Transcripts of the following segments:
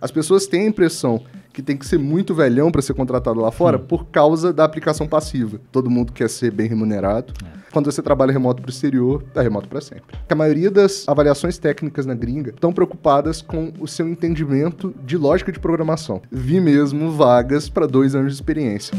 As pessoas têm a impressão que tem que ser muito velhão para ser contratado lá fora por causa da aplicação passiva. Todo mundo quer ser bem remunerado. É. Quando você trabalha remoto para o exterior, tá remoto para sempre. A maioria das avaliações técnicas na gringa estão preocupadas com o seu entendimento de lógica de programação. Vi mesmo vagas para dois anos de experiência.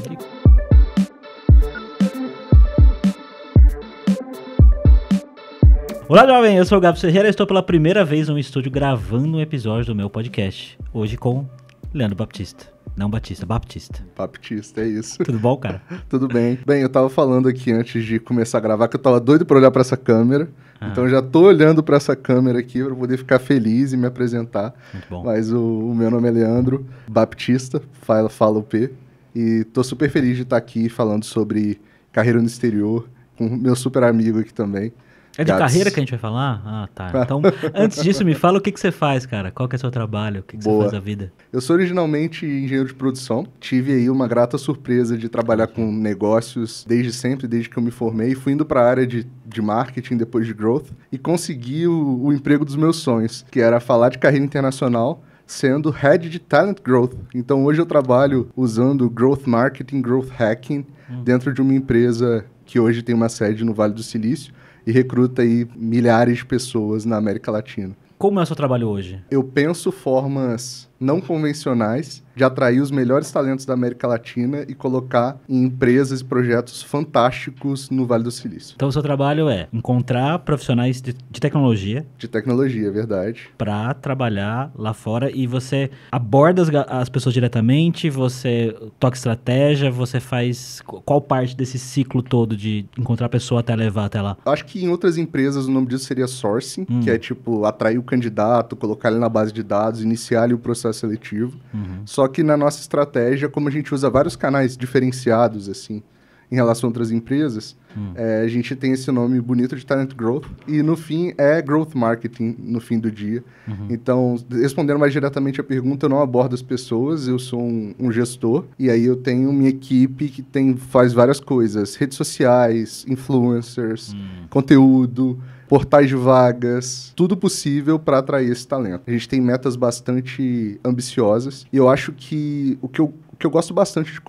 Olá, jovem, eu sou o Gabo Ferreira e estou pela primeira vez no estúdio gravando um episódio do meu podcast. Hoje com Leandro Baptista. Não Batista, Baptista. Baptista, é isso. Tudo bom, cara? Tudo bem. Bem, eu tava falando aqui antes de começar a gravar que eu tava doido para olhar para essa câmera. Ah. Então já tô olhando para essa câmera aqui para poder ficar feliz e me apresentar. Muito bom. Mas o, o meu nome é Leandro Baptista, fala, fala o P. E tô super feliz de estar aqui falando sobre carreira no exterior com meu super amigo aqui também. É de Gats. carreira que a gente vai falar? Ah, tá. Então, antes disso, me fala o que, que você faz, cara. Qual que é o seu trabalho? O que, que você faz da vida? Eu sou originalmente engenheiro de produção. Tive aí uma grata surpresa de trabalhar com negócios desde sempre, desde que eu me formei. Fui indo para a área de, de marketing, depois de growth, e consegui o, o emprego dos meus sonhos, que era falar de carreira internacional sendo head de talent growth. Então hoje eu trabalho usando growth marketing, growth hacking hum. dentro de uma empresa que hoje tem uma sede no Vale do Silício e recruta aí milhares de pessoas na América Latina. Como é o seu trabalho hoje? Eu penso formas não convencionais, de atrair os melhores talentos da América Latina e colocar em empresas e projetos fantásticos no Vale do Silício. Então, o seu trabalho é encontrar profissionais de, de tecnologia. De tecnologia, é verdade. Para trabalhar lá fora e você aborda as, as, pessoas diretamente, você toca estratégia, você faz qual parte desse ciclo todo de encontrar a pessoa até levar até lá? Acho que em outras empresas o nome disso seria sourcing, hum. que é tipo atrair o candidato, colocar ele na base de dados, iniciar ali o processo processo seletivo. Uhum. Só que na nossa estratégia, como a gente usa vários canais diferenciados, assim, em relação a outras empresas, uhum. é, a gente tem esse nome bonito de Talent Growth. E no fim, é Growth Marketing no fim do dia. Uhum. Então, respondendo mais diretamente a pergunta, eu não abordo as pessoas, eu sou um, um gestor. E aí eu tenho minha equipe que tem, faz várias coisas: redes sociais, influencers, hum. conteúdo portais de vagas, tudo possível para atrair esse talento. A gente tem metas bastante ambiciosas e eu acho que o que eu o que eu gosto bastante de,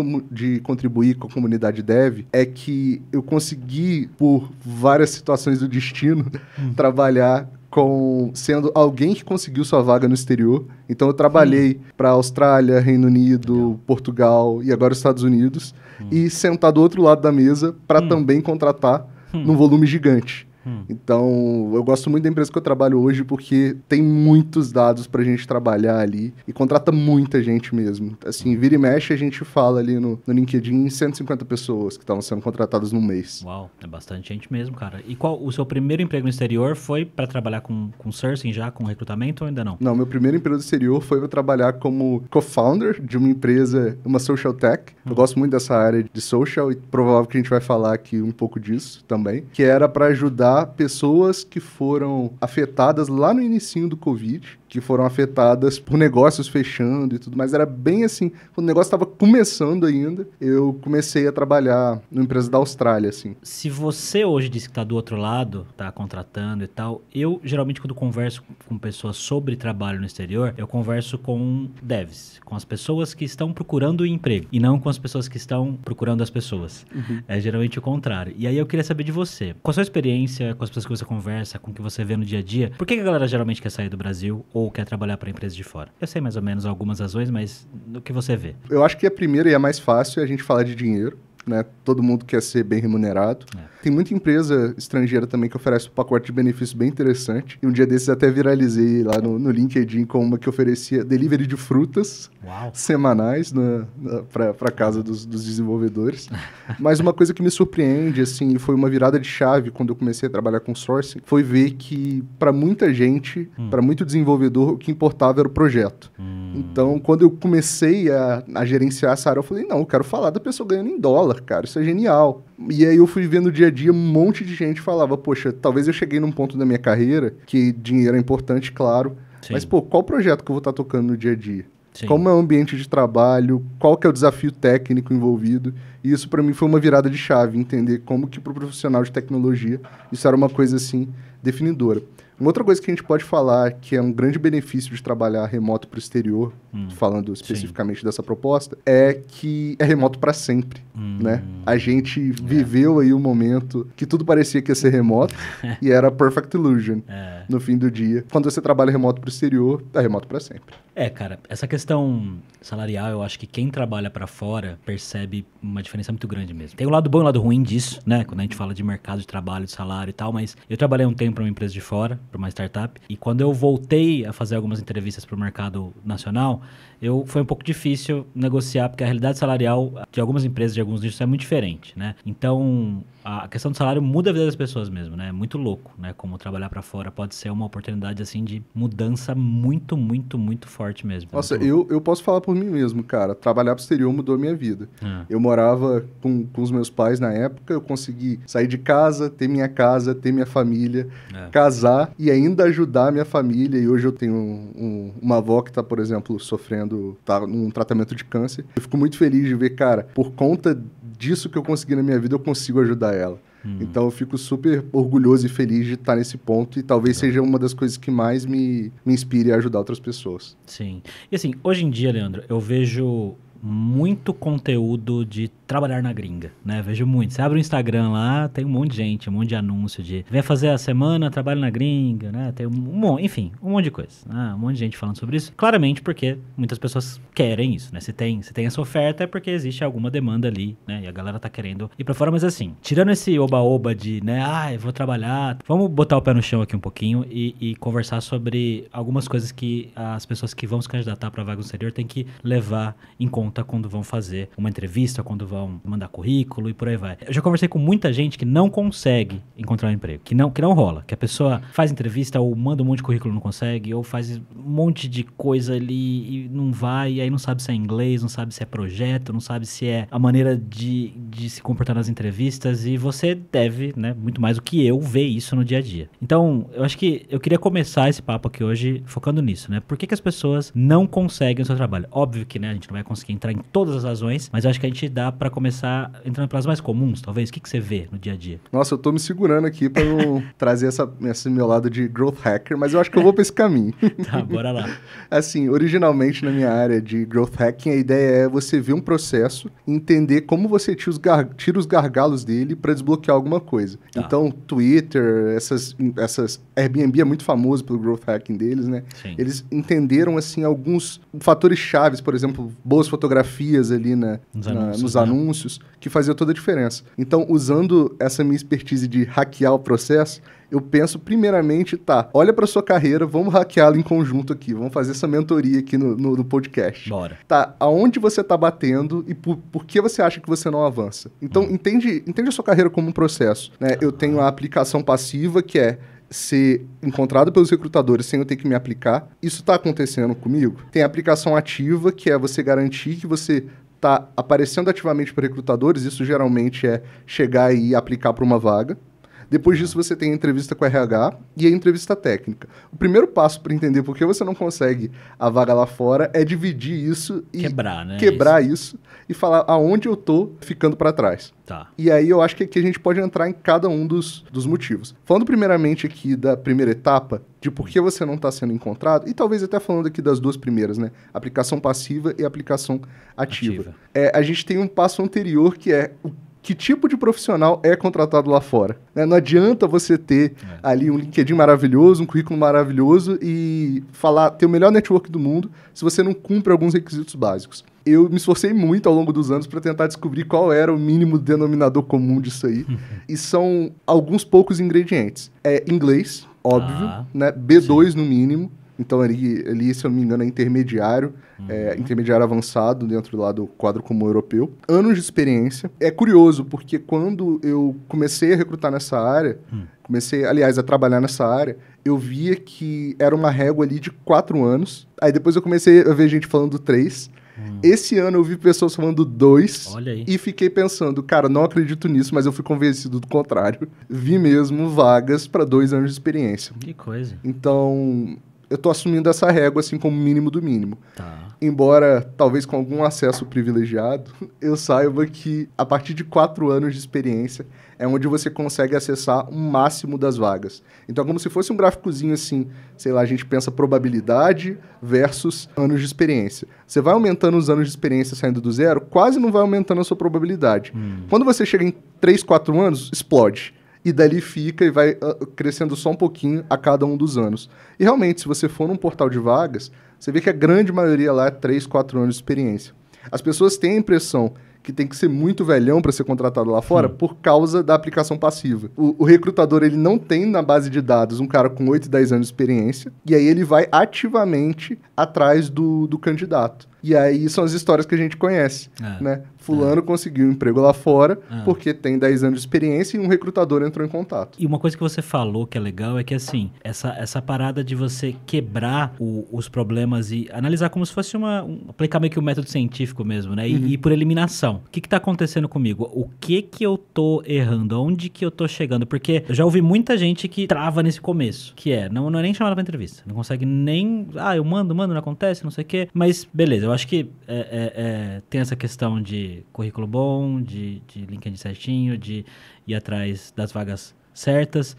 de, contribuir com a comunidade dev é que eu consegui, por várias situações do destino, hum. trabalhar com sendo alguém que conseguiu sua vaga no exterior. Então eu trabalhei hum. para Austrália, Reino Unido, Legal. Portugal e agora Estados Unidos hum. e sentar do outro lado da mesa para hum. também contratar hum. num volume gigante. Hum. Então, eu gosto muito da empresa que eu trabalho hoje porque tem muitos dados para a gente trabalhar ali e contrata muita gente mesmo. Assim, vira e mexe, a gente fala ali no, no LinkedIn 150 pessoas que estavam sendo contratadas num mês. Uau, é bastante gente mesmo, cara. E qual o seu primeiro emprego no exterior foi para trabalhar com, com sourcing já, com recrutamento ou ainda não? Não, meu primeiro emprego no exterior foi para trabalhar como co-founder de uma empresa, uma social tech. Hum. Eu gosto muito dessa área de social e provável que a gente vai falar aqui um pouco disso também, que era para ajudar pessoas que foram afetadas lá no início do Covid que foram afetadas por negócios fechando e tudo mais. Era bem assim, quando o negócio estava começando ainda, eu comecei a trabalhar numa empresa da Austrália, assim. Se você hoje disse que está do outro lado, está contratando e tal, eu geralmente quando converso com pessoas sobre trabalho no exterior, eu converso com devs, com as pessoas que estão procurando emprego e não com as pessoas que estão procurando as pessoas. Uhum. É geralmente o contrário. E aí eu queria saber de você, com a sua experiência, com as pessoas que você conversa, com o que você vê no dia a dia, por que a galera geralmente quer sair do Brasil ou ou quer trabalhar para empresas de fora? Eu sei mais ou menos algumas razões, mas do que você vê? Eu acho que a primeira e a mais fácil é a gente falar de dinheiro, né? Todo mundo quer ser bem remunerado. É. Tem muita empresa estrangeira também que oferece um pacote de benefícios bem interessante. E um dia desses até viralizei lá no, no LinkedIn com uma que oferecia delivery de frutas Uau. semanais para casa dos, dos desenvolvedores. Mas uma coisa que me surpreende, assim, foi uma virada de chave quando eu comecei a trabalhar com sourcing, foi ver que para muita gente, hum. para muito desenvolvedor, o que importava era o projeto. Hum. Então, quando eu comecei a, a gerenciar essa área, eu falei, não, eu quero falar da pessoa ganhando em dólar, cara, isso é genial. E aí eu fui vendo dia a dia um monte de gente falava, poxa, talvez eu cheguei num ponto da minha carreira que dinheiro é importante, claro. Sim. Mas, pô, qual projeto que eu vou estar tá tocando no dia a dia? Sim. Como é o ambiente de trabalho? Qual que é o desafio técnico envolvido? E isso para mim foi uma virada de chave, entender como que para o profissional de tecnologia isso era uma coisa assim definidora. Uma outra coisa que a gente pode falar que é um grande benefício de trabalhar remoto para o exterior, hum, falando especificamente sim. dessa proposta, é que é remoto para sempre, hum, né? A gente é. viveu é. aí um momento que tudo parecia que ia ser remoto e era perfect illusion. É no fim do dia. Quando você trabalha remoto para o exterior, é remoto para sempre. É, cara, essa questão salarial, eu acho que quem trabalha para fora percebe uma diferença muito grande mesmo. Tem o um lado bom e o um lado ruim disso, né? Quando a gente fala de mercado de trabalho, de salário e tal, mas eu trabalhei um tempo para uma empresa de fora, para uma startup, e quando eu voltei a fazer algumas entrevistas para o mercado nacional, eu foi um pouco difícil negociar, porque a realidade salarial de algumas empresas, de alguns nichos, é muito diferente, né? Então, a questão do salário muda a vida das pessoas mesmo, né? É muito louco, né? Como trabalhar para fora pode ser uma oportunidade, assim, de mudança muito, muito, muito forte mesmo. Né? Nossa, eu, eu posso falar por mim mesmo, cara. Trabalhar pro exterior mudou a minha vida. É. Eu morava com, com os meus pais na época, eu consegui sair de casa, ter minha casa, ter minha família, é. casar e ainda ajudar a minha família. E hoje eu tenho um, um, uma avó que tá, por exemplo, sofrendo sendo, tá num tratamento de câncer. Eu fico muito feliz de ver, cara, por conta disso que eu consegui na minha vida, eu consigo ajudar ela. Hum. Então eu fico super orgulhoso e feliz de estar nesse ponto e talvez é. seja uma das coisas que mais me, me inspire a ajudar outras pessoas. Sim. E assim, hoje em dia, Leandro, eu vejo muito conteúdo de trabalhar na gringa, né? Vejo muito. Você abre o Instagram lá, tem um monte de gente, um monte de anúncio de vem fazer a semana, trabalho na gringa, né? Tem um monte, enfim, um monte de coisa. Ah, um monte de gente falando sobre isso. Claramente porque muitas pessoas querem isso, né? Se tem, se tem essa oferta é porque existe alguma demanda ali, né? E a galera tá querendo ir para fora, mas assim, tirando esse oba-oba de, né, ah, eu vou trabalhar. Vamos botar o pé no chão aqui um pouquinho e, e conversar sobre algumas coisas que as pessoas que vão se candidatar para vaga no exterior têm que levar em conta quando vão fazer uma entrevista, quando vão mandar currículo e por aí vai. Eu já conversei com muita gente que não consegue encontrar um emprego, que não, que não rola, que a pessoa faz entrevista ou manda um monte de currículo e não consegue, ou faz um monte de coisa ali e não vai, e aí não sabe se é inglês, não sabe se é projeto, não sabe se é a maneira de, de se comportar nas entrevistas, e você deve, né, muito mais do que eu, ver isso no dia a dia. Então, eu acho que eu queria começar esse papo aqui hoje focando nisso, né? Por que, que as pessoas não conseguem o seu trabalho? Óbvio que, né, a gente não vai conseguir entrar em todas as razões, mas eu acho que a gente dá para começar entrando pelas mais comuns, talvez. O que, que você vê no dia a dia? Nossa, eu tô me segurando aqui para não trazer essa, esse meu lado de growth hacker, mas eu acho que eu vou para esse caminho. tá, bora lá. assim, originalmente na minha área de growth hacking, a ideia é você ver um processo, entender como você tira os, gar... tira os gargalos dele para desbloquear alguma coisa. Tá. Então, Twitter, essas, essas. Airbnb é muito famoso pelo growth hacking deles, né? Sim. Eles entenderam, assim, alguns fatores chaves, por exemplo, boas fotografias fotografias ali né nos, na, anúncios, nos né? anúncios, que fazia toda a diferença. Então, usando essa minha expertise de hackear o processo, eu penso primeiramente, tá, olha para sua carreira, vamos hackeá-la em conjunto aqui, vamos fazer essa mentoria aqui no, no, no podcast. Bora. Tá, aonde você tá batendo e por, por que você acha que você não avança? Então, hum. entende, entende a sua carreira como um processo. Né? Eu tenho a aplicação passiva, que é ser encontrado pelos recrutadores sem eu ter que me aplicar. Isso está acontecendo comigo? Tem a aplicação ativa, que é você garantir que você está aparecendo ativamente para recrutadores. Isso geralmente é chegar e aplicar para uma vaga. Depois disso, você tem a entrevista com o RH e a entrevista técnica. O primeiro passo para entender por que você não consegue a vaga lá fora é dividir isso e quebrar, né? quebrar isso. isso e falar aonde eu tô ficando para trás. Tá. E aí eu acho que aqui a gente pode entrar em cada um dos, dos motivos. Falando primeiramente aqui da primeira etapa, de por que você não está sendo encontrado, e talvez até falando aqui das duas primeiras, né? Aplicação passiva e aplicação ativa. ativa. É, a gente tem um passo anterior que é o que tipo de profissional é contratado lá fora. Né? Não adianta você ter é. ali um LinkedIn maravilhoso, um currículo maravilhoso e falar ter o melhor network do mundo se você não cumpre alguns requisitos básicos. Eu me esforcei muito ao longo dos anos para tentar descobrir qual era o mínimo denominador comum disso aí. e são alguns poucos ingredientes. É inglês, óbvio, ah, né? B2 sim. no mínimo então, ali, ali, se eu não me engano, é intermediário, uhum. é, intermediário avançado dentro lá do quadro comum europeu. Anos de experiência. É curioso, porque quando eu comecei a recrutar nessa área, uhum. comecei, aliás, a trabalhar nessa área, eu via que era uma régua ali de quatro anos. Aí depois eu comecei a ver gente falando três. Hum. Esse ano eu vi pessoas falando dois Olha aí. e fiquei pensando, cara, não acredito nisso, mas eu fui convencido do contrário. Vi mesmo vagas para dois anos de experiência. Que coisa. Então, eu estou assumindo essa régua assim como mínimo do mínimo. Tá. Embora, talvez com algum acesso privilegiado, eu saiba que a partir de quatro anos de experiência é onde você consegue acessar o máximo das vagas. Então, é como se fosse um gráficozinho assim, sei lá, a gente pensa probabilidade versus anos de experiência. Você vai aumentando os anos de experiência saindo do zero, quase não vai aumentando a sua probabilidade. Hum. Quando você chega em três, quatro anos, explode e dali fica e vai ah, crescendo só um pouquinho a cada um dos anos. E realmente, se você for num portal de vagas, você vê que a grande maioria lá é 3, 4 anos de experiência. As pessoas têm a impressão que tem que ser muito velhão para ser contratado lá fora por causa da aplicação passiva. O, o, recrutador ele não tem na base de dados um cara com 8, 10 anos de experiência, e aí ele vai ativamente atrás do, do candidato. E aí são as histórias que a gente conhece, é. né? Fulano é. conseguiu um emprego lá fora é. porque tem 10 anos de experiência e um recrutador entrou em contato. E uma coisa que você falou que é legal é que, assim, essa, essa parada de você quebrar o, os problemas e analisar como se fosse uma... Um, aplicar meio que o um método científico mesmo, né? E, uhum. e por eliminação. O que está acontecendo comigo? O que que eu tô errando? Onde que eu tô chegando? Porque eu já ouvi muita gente que trava nesse começo, que é, não, não é nem chamada pra entrevista, não consegue nem... Ah, eu mando, mando, não acontece, não sei o quê. Mas, beleza, eu acho que é, é, é, tem essa questão de currículo bom, de, de LinkedIn certinho, de ir atrás das vagas certas.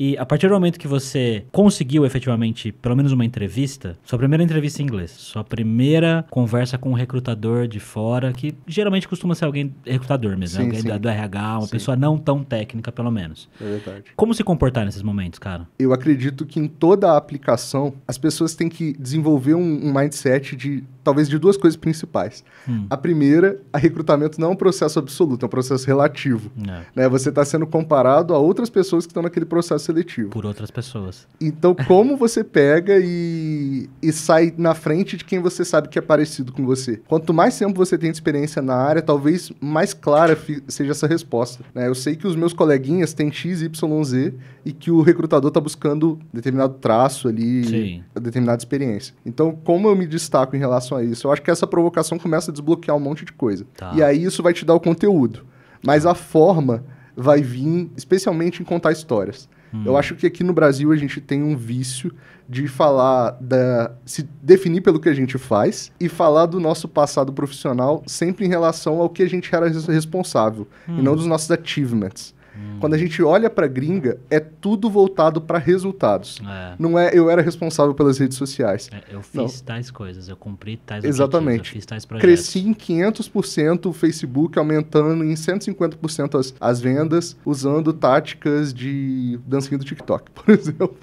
E a partir do momento que você conseguiu efetivamente pelo menos uma entrevista, sua primeira entrevista em inglês, sua primeira conversa com um recrutador de fora, que geralmente costuma ser alguém recrutador mesmo, né? sim, alguém sim. Da, do RH, uma sim. pessoa não tão técnica, pelo menos. É verdade. Como se comportar nesses momentos, cara? Eu acredito que em toda a aplicação, as pessoas têm que desenvolver um, um mindset de talvez de duas coisas principais. Hum. A primeira, a recrutamento não é um processo absoluto, é um processo relativo. É. Né? Você está sendo comparado a outras pessoas que estão naquele processo seletivo. Por outras pessoas. Então, como você pega e, e sai na frente de quem você sabe que é parecido com você? Quanto mais tempo você tem de experiência na área, talvez mais clara seja essa resposta. Né? Eu sei que os meus coleguinhas têm X, Y, Z e que o recrutador está buscando determinado traço ali, determinada experiência. Então, como eu me destaco em relação a isso? Eu acho que essa provocação começa a desbloquear um monte de coisa. Tá. E aí isso vai te dar o conteúdo. Mas tá. a forma vai vir especialmente em contar histórias. Hum. Eu acho que aqui no Brasil a gente tem um vício de falar da se definir pelo que a gente faz e falar do nosso passado profissional sempre em relação ao que a gente era responsável hum. e não hum. dos nossos achievements. Hum. Quando a gente olha para gringa, é tudo voltado para resultados. É. Não é eu era responsável pelas redes sociais. É, eu fiz Não. tais coisas, eu cumpri tais Exatamente. eu fiz tais projetos. Cresci em 500% o Facebook, aumentando em 150% as, as vendas, usando táticas de dancinha do TikTok, por exemplo.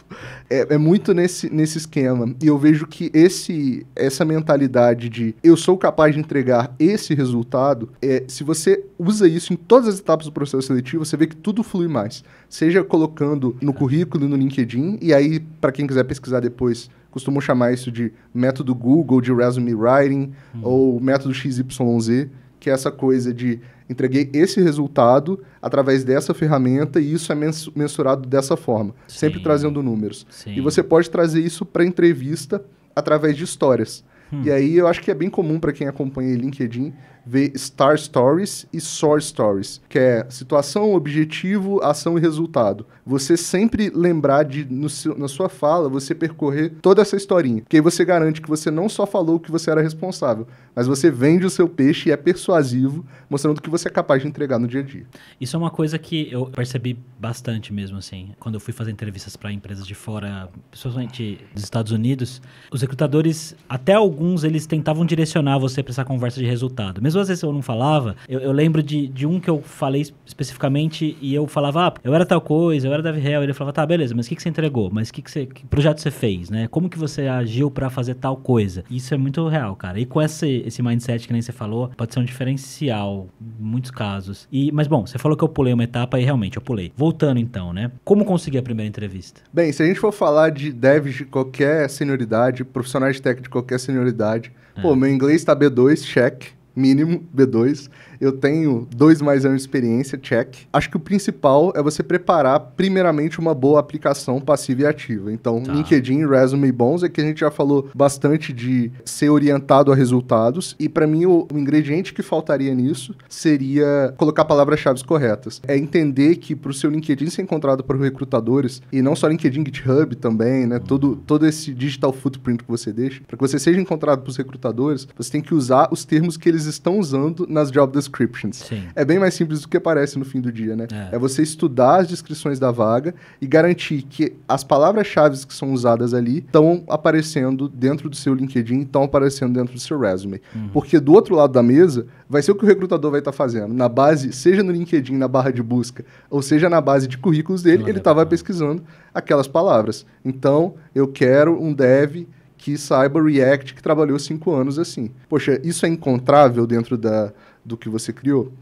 É, é muito nesse, nesse esquema. E eu vejo que esse essa mentalidade de eu sou capaz de entregar esse resultado, é, se você usa isso em todas as etapas do processo seletivo, você vê que tudo flui mais. Seja colocando no currículo, no LinkedIn, e aí, para quem quiser pesquisar depois, costumam chamar isso de método Google, de resume writing, uhum. ou método XYZ, que é essa coisa de entreguei esse resultado através dessa ferramenta e isso é mensurado dessa forma, Sim. sempre trazendo números. Sim. E você pode trazer isso para entrevista através de histórias. Hum. E aí eu acho que é bem comum para quem acompanha LinkedIn ver Star Stories e source Stories, que é situação, objetivo, ação e resultado. Você sempre lembrar de, no seu, na sua fala, você percorrer toda essa historinha. Que aí você garante que você não só falou que você era responsável, mas você vende o seu peixe e é persuasivo, mostrando o que você é capaz de entregar no dia a dia. Isso é uma coisa que eu percebi bastante mesmo, assim. Quando eu fui fazer entrevistas para empresas de fora, principalmente dos Estados Unidos, os recrutadores, até alguns, eles tentavam direcionar você para essa conversa de resultado. Mesmo pessoas às vezes eu não falava, eu, eu lembro de, de um que eu falei especificamente e eu falava, ah, eu era tal coisa, eu era da Real. Ele falava, tá, beleza, mas o que, que você entregou? Mas que, que, você, que projeto você fez, né? Como que você agiu para fazer tal coisa? Isso é muito real, cara. E com esse, esse mindset que nem você falou, pode ser um diferencial em muitos casos. E, mas bom, você falou que eu pulei uma etapa e realmente eu pulei. Voltando então, né? Como conseguir a primeira entrevista? Bem, se a gente for falar de devs de qualquer senioridade, profissionais de tech de qualquer senioridade, é. pô, meu inglês tá B2, check mínimo B2 eu tenho dois mais anos de experiência, check. Acho que o principal é você preparar, primeiramente, uma boa aplicação passiva e ativa. Então, tá. LinkedIn, resume bons, é que a gente já falou bastante de ser orientado a resultados. E para mim, o, o, ingrediente que faltaria nisso seria colocar palavras-chave corretas. É entender que para o seu LinkedIn ser encontrado por recrutadores, e não só LinkedIn, GitHub também, né? Uhum. Todo, todo esse digital footprint que você deixa, para que você seja encontrado por recrutadores, você tem que usar os termos que eles estão usando nas job descriptions descriptions. Sim. É bem mais simples do que parece no fim do dia, né? É. é você estudar as descrições da vaga e garantir que as palavras-chave que são usadas ali estão aparecendo dentro do seu LinkedIn, estão aparecendo dentro do seu resume. Uhum. Porque do outro lado da mesa vai ser o que o recrutador vai estar tá fazendo. Na base, seja no LinkedIn, na barra de busca, ou seja na base de currículos dele, Não ele estava tá, pesquisando aquelas palavras. Então, eu quero um dev que saiba React, que trabalhou cinco anos assim. Poxa, isso é encontrável dentro da, do que você criou?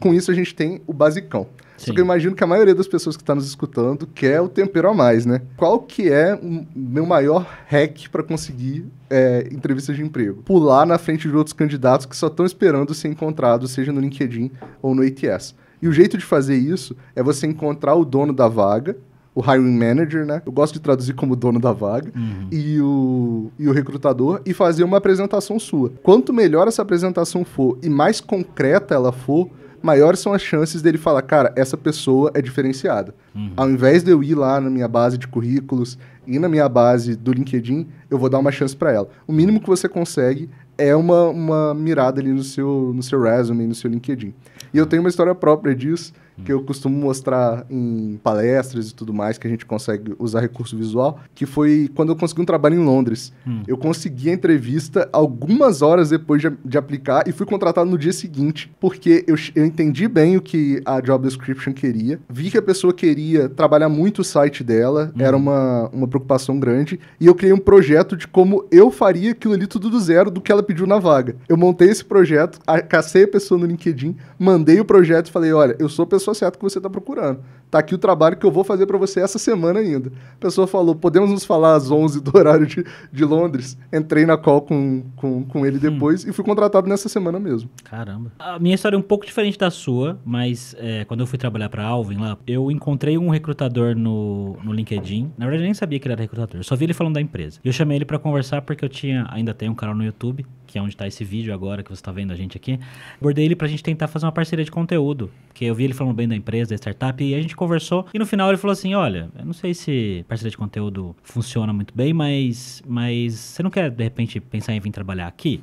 Com isso a gente tem o basicão. Sim. Só que eu imagino que a maioria das pessoas que está nos escutando quer o tempero a mais, né? Qual que é o meu maior hack para conseguir é, entrevistas de emprego? Pular na frente de outros candidatos que só estão esperando ser encontrados, seja no LinkedIn ou no ATS. E o jeito de fazer isso é você encontrar o dono da vaga o hiring manager, né? Eu gosto de traduzir como dono da vaga, uhum. e, o, e o recrutador, e fazer uma apresentação sua. Quanto melhor essa apresentação for e mais concreta ela for, maiores são as chances dele falar, cara, essa pessoa é diferenciada. Uhum. Ao invés de eu ir lá na minha base de currículos e na minha base do LinkedIn, eu vou dar uma chance para ela. O mínimo que você consegue é uma, uma mirada ali no seu, no seu resume, no seu LinkedIn. E eu tenho uma história própria disso que eu costumo mostrar em palestras e tudo mais, que a gente consegue usar recurso visual, que foi quando eu consegui um trabalho em Londres. Hum. Eu consegui a entrevista algumas horas depois de, de, aplicar e fui contratado no dia seguinte, porque eu, eu entendi bem o que a job description queria, vi que a pessoa queria trabalhar muito o site dela, hum. era uma, uma preocupação grande, e eu criei um projeto de como eu faria aquilo ali tudo do zero do que ela pediu na vaga. Eu montei esse projeto, a, cacei a pessoa no LinkedIn, mandei o projeto e falei, olha, eu sou pessoa associado que você está procurando tá aqui o trabalho que eu vou fazer para você essa semana ainda. A pessoa falou, podemos nos falar às 11 do horário de, de Londres? Entrei na call com, com, com ele hum. depois hum. e fui contratado nessa semana mesmo. Caramba. A minha história é um pouco diferente da sua, mas é, quando eu fui trabalhar para Alvin lá, eu encontrei um recrutador no, no LinkedIn. Na verdade, eu nem sabia que ele era recrutador, só vi ele falando da empresa. E eu chamei ele para conversar porque eu tinha, ainda tenho um canal no YouTube, que é onde está esse vídeo agora que você está vendo a gente aqui. Abordei ele para a gente tentar fazer uma parceria de conteúdo, porque eu vi ele falando bem da empresa, da startup, e a gente conversou e no final ele falou assim: olha, eu não sei se parceria de conteúdo funciona muito bem, mas, mas você não quer de repente pensar em vir trabalhar aqui?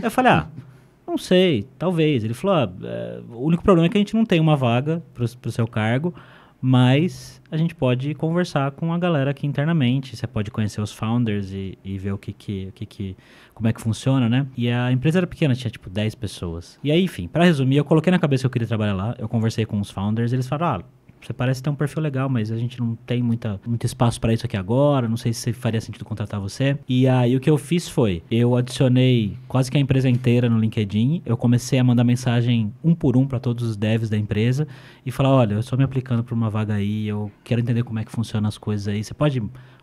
Eu falei: ah. Não sei, talvez. Ele falou: ah, é, o único problema é que a gente não tem uma vaga para o seu cargo, mas a gente pode conversar com a galera aqui internamente. Você pode conhecer os founders e, e ver o que que, o que que, como é que funciona, né? E a empresa era pequena, tinha tipo 10 pessoas. E aí, enfim, para resumir, eu coloquei na cabeça que eu queria trabalhar lá. Eu conversei com os founders, eles falaram: ah, você parece ter um perfil legal, mas a gente não tem muita, muito espaço para isso aqui agora. Não sei se faria sentido contratar você. E aí o que eu fiz foi: eu adicionei quase que a empresa inteira no LinkedIn. Eu comecei a mandar mensagem um por um para todos os devs da empresa e falar: olha, eu estou me aplicando para uma vaga aí, eu quero entender como é que funciona as coisas aí. Você pode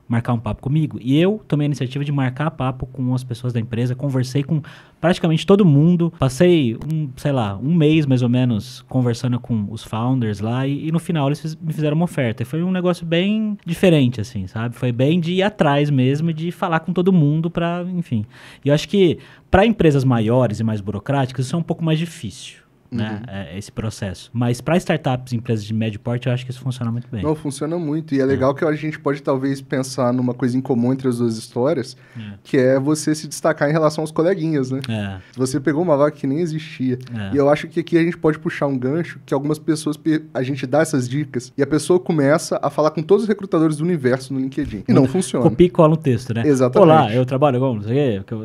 marcar um papo comigo. E eu tomei a iniciativa de marcar papo com as pessoas da empresa, conversei com praticamente todo mundo, passei, um, sei lá, um mês mais ou menos conversando com os founders lá e, e no final eles fiz, me fizeram uma oferta. E foi um negócio bem diferente, assim, sabe? Foi bem de ir atrás mesmo, de falar com todo mundo para, enfim. E eu acho que para empresas maiores e mais burocráticas isso é um pouco mais difícil né, uhum. É, esse processo. Mas para startups, empresas de médio porte, eu acho que isso funciona muito bem. Não, funciona muito. E é legal é. que a gente pode talvez pensar numa coisa em comum entre as duas histórias, é. que é você se destacar em relação aos coleguinhas, né? É. Você pegou uma vaga que nem existia. É. E eu acho que aqui a gente pode puxar um gancho que algumas pessoas, a gente dá essas dicas e a pessoa começa a falar com todos os recrutadores do universo no LinkedIn. E não funciona. Copia e cola um texto, né? Exatamente. Olá, eu trabalho com não sei o quê.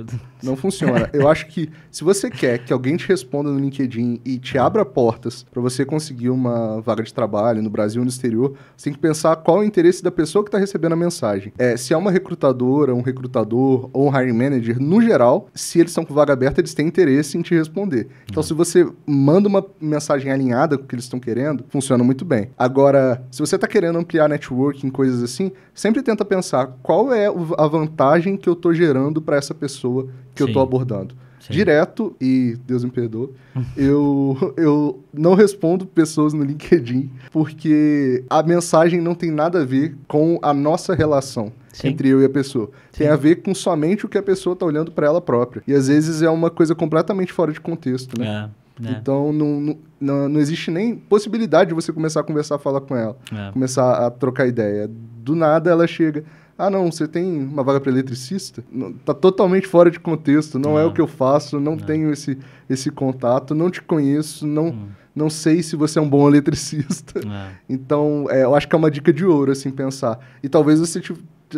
Não funciona. Eu acho que se você quer que alguém te responda no LinkedIn e te abra portas para você conseguir uma vaga de trabalho no Brasil ou no exterior, você tem que pensar qual é o interesse da pessoa que está recebendo a mensagem. É, se é uma recrutadora, um recrutador ou um hiring manager, no geral, se eles estão com vaga aberta, eles têm interesse em te responder. Então, uhum. se você manda uma mensagem alinhada com o que eles estão querendo, funciona muito bem. Agora, se você está querendo ampliar networking, coisas assim, sempre tenta pensar qual é a vantagem que eu estou gerando para essa pessoa que Sim. eu estou abordando. Sim. Direto, e Deus me perdoe, eu, eu não respondo pessoas no LinkedIn porque a mensagem não tem nada a ver com a nossa relação. Sim. entre eu e a pessoa. Sim. Tem a ver com somente o que a pessoa está olhando para ela própria. E às vezes é uma coisa completamente fora de contexto, né? É, é. Então não, não, não existe nem possibilidade de você começar a conversar, falar com ela, é. começar a trocar ideia. Do nada ela chega. Ah, não, você tem uma vaga para eletricista? Não, tá totalmente fora de contexto, não, não, é o que eu faço, não, não, tenho esse, esse contato, não te conheço, não, hum. não sei se você é um bom eletricista. É. Então, é, eu acho que é uma dica de ouro, assim, pensar. E talvez você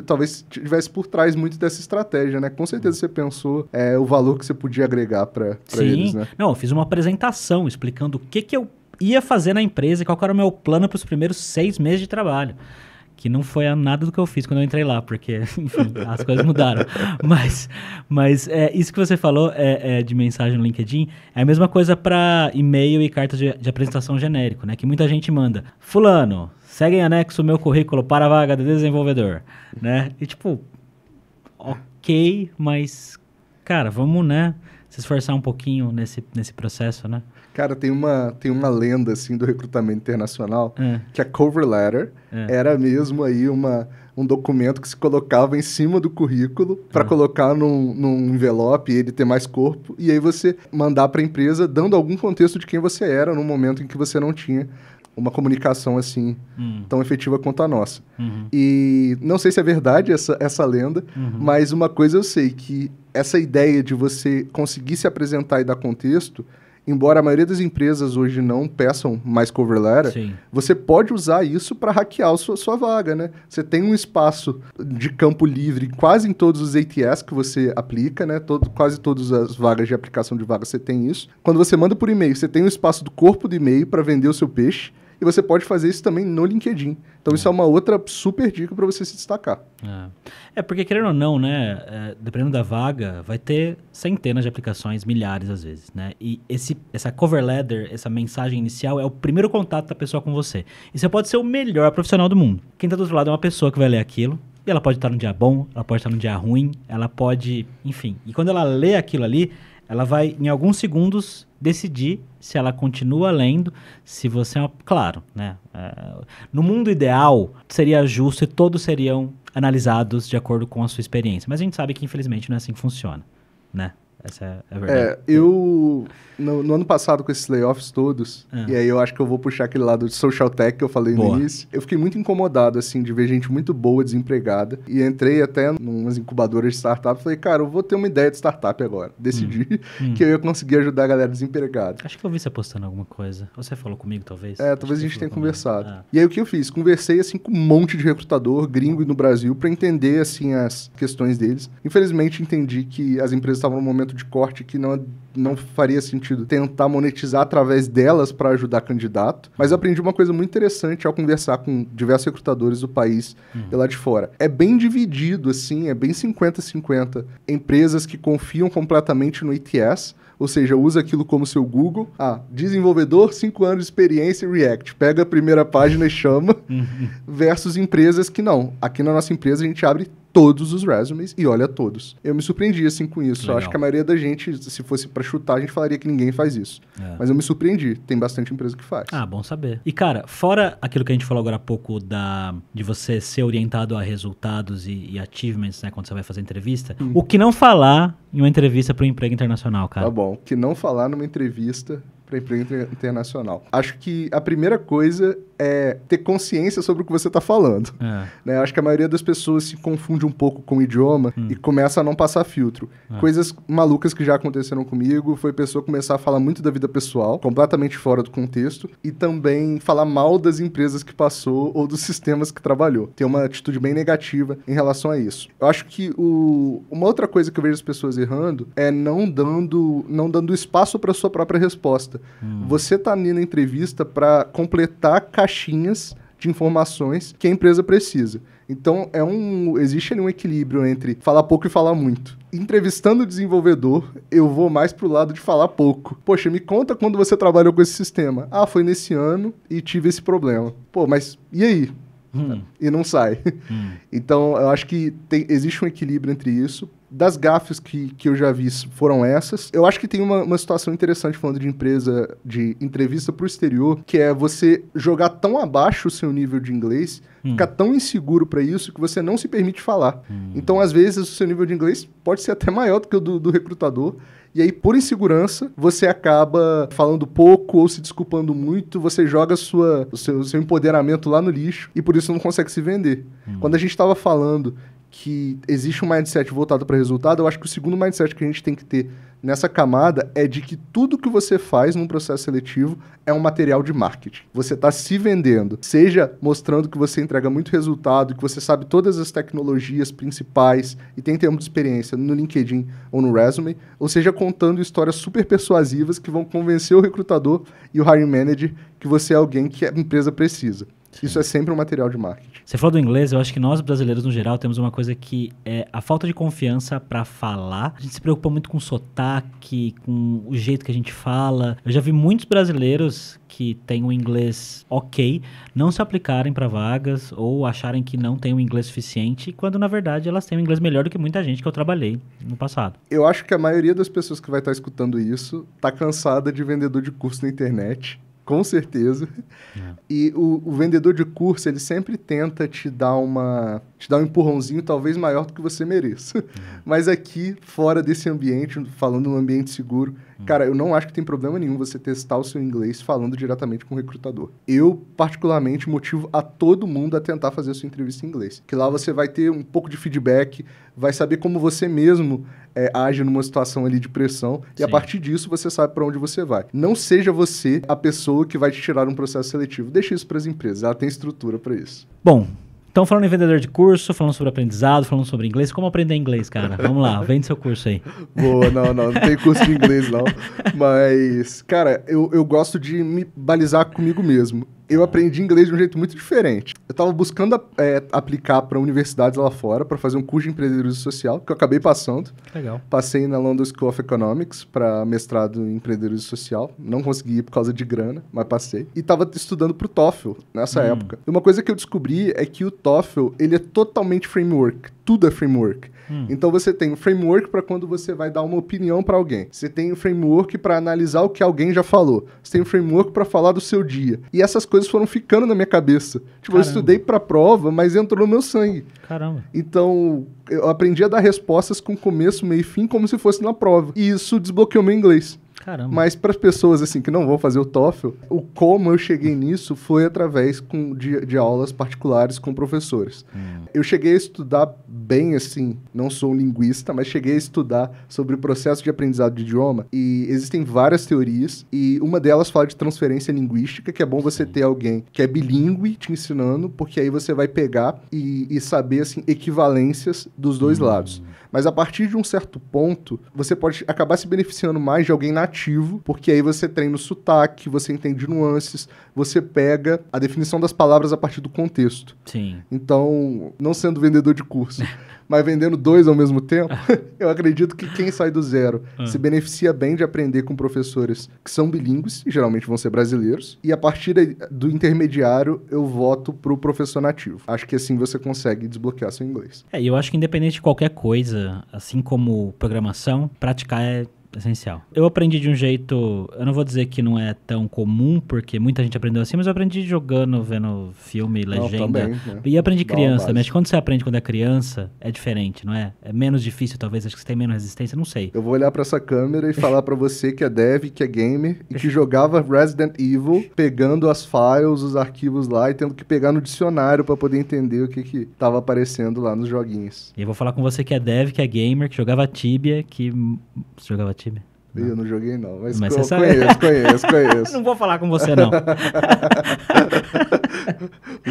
talvez tivesse por trás muito dessa estratégia, né? Com certeza você pensou é, o valor que você podia agregar para eles, né? Não, eu fiz uma apresentação explicando o que, que eu ia fazer na empresa e qual era o meu plano para os primeiros seis meses de trabalho que não foi nada do que eu fiz quando eu entrei lá, porque, enfim, as coisas mudaram. Mas, mas é, isso que você falou é, é, de mensagem no LinkedIn é a mesma coisa para e-mail e cartas de, de, apresentação genérico, né? Que muita gente manda. Fulano, segue em anexo o meu currículo para a vaga de desenvolvedor, né? E tipo, ok, mas, cara, vamos, né, se esforçar um pouquinho nesse, nesse processo, né? Cara, tem uma, tem uma lenda, assim, do recrutamento internacional, é. que a cover letter é. era mesmo aí uma, um documento que se colocava em cima do currículo para é. Ah. colocar num, num envelope e ele ter mais corpo, e aí você mandar para a empresa dando algum contexto de quem você era num momento em que você não tinha uma comunicação assim hum. tão efetiva quanto a nossa. Uhum. E não sei se é verdade essa, essa lenda, uhum. mas uma coisa eu sei, que essa ideia de você conseguir se apresentar e dar contexto embora a maioria das empresas hoje não peçam mais cover letter, Sim. você pode usar isso para hackear a sua, sua vaga, né? Você tem um espaço de campo livre quase em todos os ATS que você aplica, né? Todo, quase todas as vagas de aplicação de vaga você tem isso. Quando você manda por e-mail, você tem um espaço do corpo do e-mail para vender o seu peixe. E você pode fazer isso também no LinkedIn. Então, é. isso é uma outra super dica para você se destacar. É. é. porque, querendo ou não, né, é, dependendo da vaga, vai ter centenas de aplicações, milhares às vezes. Né? E esse, essa cover letter, essa mensagem inicial, é o primeiro contato da pessoa com você. E você pode ser o melhor profissional do mundo. Quem está do outro lado é uma pessoa que vai ler aquilo, e ela pode estar num dia bom, ela pode estar num dia ruim, ela pode, enfim. E quando ela lê aquilo ali, ela vai, em alguns segundos, decidir se ela continua lendo, se você é Claro, né? É, no mundo ideal, seria justo e todos seriam analisados de acordo com a sua experiência. Mas a gente sabe que, infelizmente, não é assim que funciona, né? Essa é a verdade. É, eu. No, no ano passado, com esses layoffs todos, ah. e aí eu acho que eu vou puxar aquele lado de social tech que eu falei boa. no início, eu fiquei muito incomodado, assim, de ver gente muito boa, desempregada. E entrei até numas incubadoras de startup e falei, cara, eu vou ter uma ideia de startup agora. Hum. Decidi hum. que eu ia conseguir ajudar a galera desempregada. Acho que eu vi você postando alguma coisa. Você falou comigo, talvez? É, acho talvez a gente tenha conversado. Ah. E aí o que eu fiz? Conversei, assim, com um monte de recrutador gringo no Brasil para entender, assim, as questões deles. Infelizmente, entendi que as empresas estavam num momento de corte que não, não faria sentido tentar monetizar através delas para ajudar candidato. Mas eu aprendi uma coisa muito interessante ao conversar com diversos recrutadores do país uhum. e lá de fora. É bem dividido, assim, é bem 50-50. Empresas que confiam completamente no ETS, ou seja, usa aquilo como seu Google. Ah, desenvolvedor, 5 anos de experiência em React. Pega a primeira página e chama, uhum. versus empresas que não. Aqui na nossa empresa a gente abre todos os resumes e olha todos. Eu me surpreendi, assim, com isso. Eu Acho que a maioria da gente, se fosse para chutar, a gente falaria que ninguém faz isso. É. Mas eu me surpreendi. Tem bastante empresa que faz. Ah, bom saber. E, cara, fora aquilo que a gente falou agora há pouco da, de você ser orientado a resultados e, e achievements, né, quando você vai fazer entrevista, hum. o que não falar em uma entrevista para um emprego internacional, cara? Tá bom. O que não falar numa entrevista para emprego internacional. Acho que a primeira coisa é ter consciência sobre o que você está falando. É. Né? Acho que a maioria das pessoas se confunde um pouco com o idioma hum. e começa a não passar filtro. É. Coisas malucas que já aconteceram comigo foi pessoa começar a falar muito da vida pessoal, completamente fora do contexto, e também falar mal das empresas que passou ou dos sistemas que trabalhou. Tem uma atitude bem negativa em relação a isso. Eu acho que o... uma outra coisa que eu vejo as pessoas errando é não dando, não dando espaço para sua própria resposta entrevista. Hum. Você está ali na entrevista para completar caixinhas de informações que a empresa precisa. Então é um existe ali um equilíbrio entre falar pouco e falar muito. Entrevistando o desenvolvedor, eu vou mais pro lado de falar pouco. Poxa, me conta quando você trabalhou com esse sistema. Ah, foi nesse ano e tive esse problema. Pô, mas e aí? Hum. E não sai. Hum. Então eu acho que tem, existe um equilíbrio entre isso das gafes que, que eu já vi foram essas. Eu acho que tem uma, uma situação interessante falando de empresa, de entrevista para o exterior, que é você jogar tão abaixo o seu nível de inglês, hum. ficar tão inseguro para isso que você não se permite falar. Hum. Então, às vezes, o seu nível de inglês pode ser até maior do que o do, do recrutador. E aí, por insegurança, você acaba falando pouco ou se desculpando muito, você joga sua, o seu, seu empoderamento lá no lixo e por isso não consegue se vender. Hum. Quando a gente estava falando que existe um mindset voltado para resultado, eu acho que o segundo mindset que a gente tem que ter nessa camada é de que tudo que você faz num processo seletivo é um material de marketing. Você está se vendendo, seja mostrando que você entrega muito resultado, que você sabe todas as tecnologias principais e tem tempo de experiência no LinkedIn ou no resume, ou seja, contando histórias super persuasivas que vão convencer o recrutador e o hiring manager que você é alguém que a empresa precisa. Sim. Isso é sempre um material de marketing. Você falou do inglês, eu acho que nós brasileiros no geral temos uma coisa que é a falta de confiança para falar. A gente se preocupa muito com sotaque, com o jeito que a gente fala. Eu já vi muitos brasileiros que têm o um inglês ok não se aplicarem para vagas ou acharem que não têm o um inglês suficiente, quando na verdade elas têm um inglês melhor do que muita gente que eu trabalhei no passado. Eu acho que a maioria das pessoas que vai estar escutando isso tá cansada de vendedor de curso na internet com certeza. É. E o, o, vendedor de curso, ele sempre tenta te dar uma te dar um empurrãozinho talvez maior do que você mereça. É. Mas aqui, fora desse ambiente, falando num ambiente seguro, Cara, eu não acho que tem problema nenhum você testar o seu inglês falando diretamente com o recrutador. Eu, particularmente, motivo a todo mundo a tentar fazer a sua entrevista em inglês. Que lá você vai ter um pouco de feedback, vai saber como você mesmo é, age numa situação ali de pressão Sim. e a partir disso você sabe para onde você vai. Não seja você a pessoa que vai te tirar um processo seletivo. Deixa isso para as empresas, ela tem estrutura para isso. Bom, então, falando em vendedor de curso, falando sobre aprendizado, falando sobre inglês, como aprender inglês, cara? Vamos lá, vende seu curso aí. Boa, não, não, não tem curso de inglês, não. Mas, cara, eu, eu gosto de me balizar comigo mesmo eu aprendi inglês de um jeito muito diferente. Eu estava buscando é, aplicar para universidades lá fora para fazer um curso de empreendedorismo social, que eu acabei passando. Legal. Passei na London School of Economics para mestrado em empreendedorismo social. Não consegui ir por causa de grana, mas passei. E estava estudando para o TOEFL nessa hum. época. E uma coisa que eu descobri é que o TOEFL, ele é totalmente framework. Tudo é framework. Hum. Então você tem um framework para quando você vai dar uma opinião para alguém. Você tem um framework para analisar o que alguém já falou. Você tem um framework para falar do seu dia. E essas coisas foram ficando na minha cabeça. Tipo, Caramba. eu estudei para prova, mas entrou no meu sangue. Caramba. Então, eu aprendi a dar respostas com começo, meio e fim como se fosse na prova. E isso desbloqueou meu inglês. Caramba. Mas para as pessoas assim que não vão fazer o TOEFL, o como eu cheguei nisso foi através com, de, de aulas particulares com professores. Hum. Eu cheguei a estudar bem assim, não sou um linguista, mas cheguei a estudar sobre o processo de aprendizado de idioma e existem várias teorias e uma delas fala de transferência linguística, que é bom você ter alguém que é bilíngue te ensinando, porque aí você vai pegar e, e saber assim equivalências dos dois hum. lados. Mas a partir de um certo ponto, você pode acabar se beneficiando mais de alguém nativo, porque aí você treina o sotaque, você entende nuances, você pega a definição das palavras a partir do contexto. Sim. Então, não sendo vendedor de curso. mas vendendo dois ao mesmo tempo, eu acredito que quem sai do zero ah. se beneficia bem de aprender com professores que são bilíngues, e geralmente vão ser brasileiros, e a partir do intermediário eu voto pro professor nativo. Acho que assim você consegue desbloquear seu inglês. É, eu acho que independente de qualquer coisa, assim como programação, praticar é essencial. Eu aprendi de um jeito, eu não vou dizer que não é tão comum, porque muita gente aprendeu assim, mas eu aprendi jogando, vendo filme, legenda. Não, também, né? E aprendi Dá criança, mas quando você aprende quando é criança, é diferente, não é? É menos difícil, talvez, acho que você tem menos resistência, não sei. Eu vou olhar para essa câmera e falar para você que é dev, que é gamer e que jogava Resident Evil pegando as files, os arquivos lá e tendo que pegar no dicionário para poder entender o que que tava aparecendo lá nos joguinhos. E eu vou falar com você que é dev, que é gamer, que jogava Tibia, que hum, jogava Tibia não. Eu não joguei, não. Mas, mas co você conheço, sabe. conheço, conheço, conheço. não vou falar com você, não.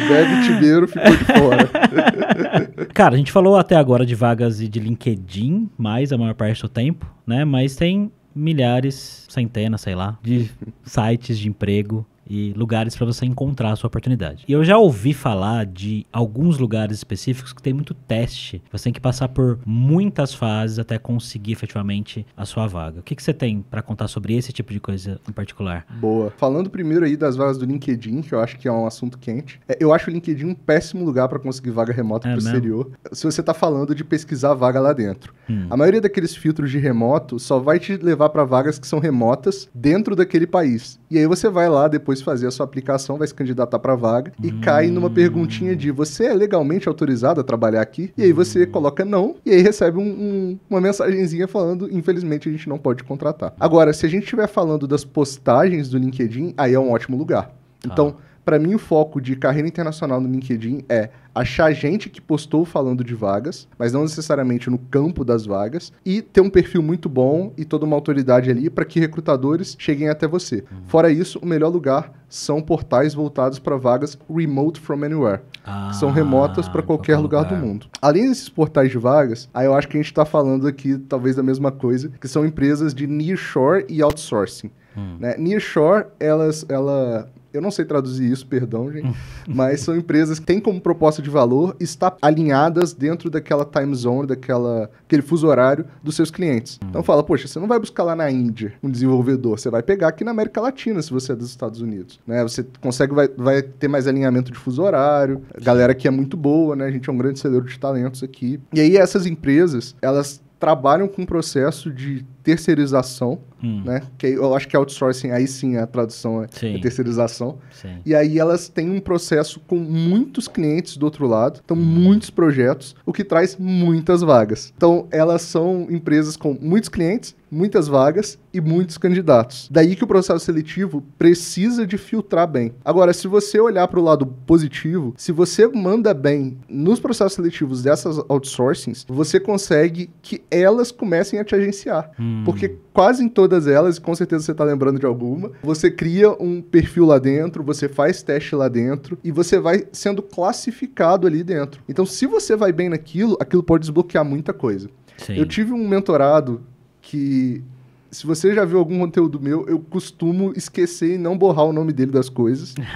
Deve Tibeiro ficou de fora. Cara, a gente falou até agora de vagas e de LinkedIn, mais a maior parte do tempo, né? Mas tem milhares, centenas, sei lá, de sites de emprego e lugares para você encontrar a sua oportunidade. E eu já ouvi falar de alguns lugares específicos que tem muito teste. Você tem que passar por muitas fases até conseguir efetivamente a sua vaga. O que, que você tem para contar sobre esse tipo de coisa em particular? Boa. Falando primeiro aí das vagas do LinkedIn, que eu acho que é um assunto quente. É, eu acho o LinkedIn um péssimo lugar para conseguir vaga remota é o exterior. Se você está falando de pesquisar vaga lá dentro. Hum. A maioria daqueles filtros de remoto só vai te levar para vagas que são remotas dentro daquele país. E aí você vai lá depois fazer a sua aplicação, vai se candidatar para vaga e hum. cai numa perguntinha de você é legalmente autorizado a trabalhar aqui? E aí você coloca não e aí recebe um, um, uma mensagenzinha falando infelizmente a gente não pode contratar. Agora, se a gente estiver falando das postagens do LinkedIn, aí é um ótimo lugar. Então, ah para mim o foco de carreira internacional no LinkedIn é achar gente que postou falando de vagas, mas não necessariamente no campo das vagas, e ter um perfil muito bom e toda uma autoridade ali para que recrutadores cheguem até você. Uhum. Fora isso, o melhor lugar são portais voltados para vagas remote from anywhere. Ah, são remotas para qualquer lugar, do mundo. Além desses portais de vagas, aí eu acho que a gente está falando aqui talvez da mesma coisa, que são empresas de nearshore e outsourcing. Hum. Né? Nearshore, elas, ela eu não sei traduzir isso, perdão, gente. mas são empresas que têm como proposta de valor estar alinhadas dentro daquela time zone, daquela, aquele fuso horário dos seus clientes. Então fala, poxa, você não vai buscar lá na Índia um desenvolvedor, você vai pegar aqui na América Latina, se você é dos Estados Unidos. Né? Você consegue, vai, vai ter mais alinhamento de fuso horário, a galera que é muito boa, né? A gente é um grande celeiro de talentos aqui. E aí essas empresas, elas trabalham com um processo de terceirização hum. né? Que eu acho que outsourcing, aí sim a tradução é, é sim. é terceirização. Sim. E aí elas têm um processo com muitos clientes do outro lado, então hum. muitos projetos, o que traz muitas vagas. Então elas são empresas com muitos clientes, muitas vagas e muitos candidatos. Daí que o processo seletivo precisa de filtrar bem. Agora, se você olhar para o lado positivo, se você manda bem nos processos seletivos dessas outsourcings, você consegue que elas comecem a te agenciar. Hum. Porque quase em todas todas elas, com certeza você está lembrando de alguma. Você cria um perfil lá dentro, você faz teste lá dentro e você vai sendo classificado ali dentro. Então, se você vai bem naquilo, aquilo pode desbloquear muita coisa. Sim. Eu tive um mentorado que se você já viu algum conteúdo meu, eu costumo esquecer e não borrar o nome dele das coisas.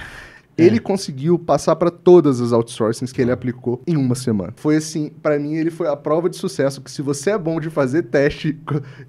É. Ele conseguiu passar para todas as outsourcings que ele aplicou em uma semana. Foi assim, para mim ele foi a prova de sucesso que se você é bom de fazer teste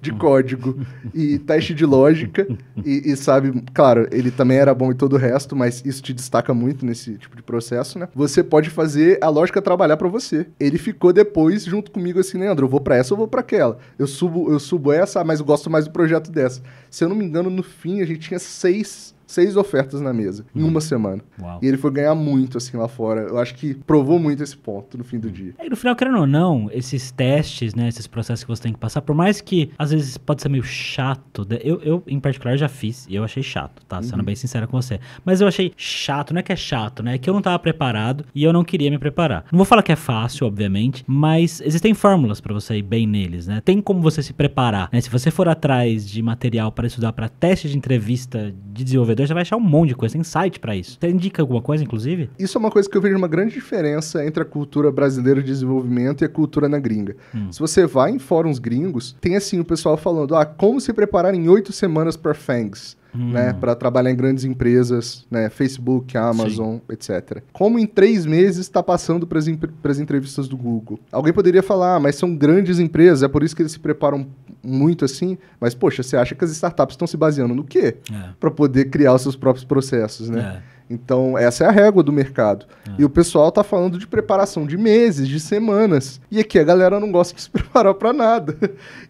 de código e teste de lógica e, e, sabe, claro, ele também era bom em todo o resto, mas isso te destaca muito nesse tipo de processo, né? Você pode fazer a lógica trabalhar para você. Ele ficou depois junto comigo assim, Leandro, eu vou para essa ou vou para aquela. Eu subo, eu subo essa, mas eu gosto mais do projeto dessa. Se eu não me engano, no fim a gente tinha seis seis ofertas na mesa uhum. em uma semana. Uau. E ele foi ganhar muito assim lá fora. Eu acho que provou muito esse ponto no fim do uhum. dia. É, e no final, querendo ou não, esses testes, né, esses processos que você tem que passar, por mais que às vezes pode ser meio chato, né, eu, eu em particular já fiz e eu achei chato, tá? Uhum. Sendo bem sincero com você. Mas eu achei chato, não é que é chato, né? É que eu não tava preparado e eu não queria me preparar. Não vou falar que é fácil, obviamente, mas existem fórmulas para você ir bem neles, né? Tem como você se preparar, né? Se você for atrás de material para estudar para teste de entrevista de desenvolvimento desenvolvedor, você vai achar um monte de coisa. Tem site para isso. Você indica alguma coisa, inclusive? Isso é uma coisa que eu vejo uma grande diferença entre a cultura brasileira de desenvolvimento e a cultura na gringa. Hum. Se você vai em fóruns gringos, tem assim o pessoal falando: ah, como se preparar em oito semanas para FANGs. Né, hum. né, para trabalhar em grandes empresas, né, Facebook, Amazon, Sim. etc. Como em três meses está passando para as entrevistas do Google? Alguém poderia falar, ah, mas são grandes empresas, é por isso que eles se preparam muito assim. Mas, poxa, você acha que as startups estão se baseando no quê? É. Para poder criar os seus próprios processos, né? É. Então, essa é a régua do mercado. É. E o pessoal tá falando de preparação de meses, de semanas. E aqui a galera não gosta de se preparar para nada.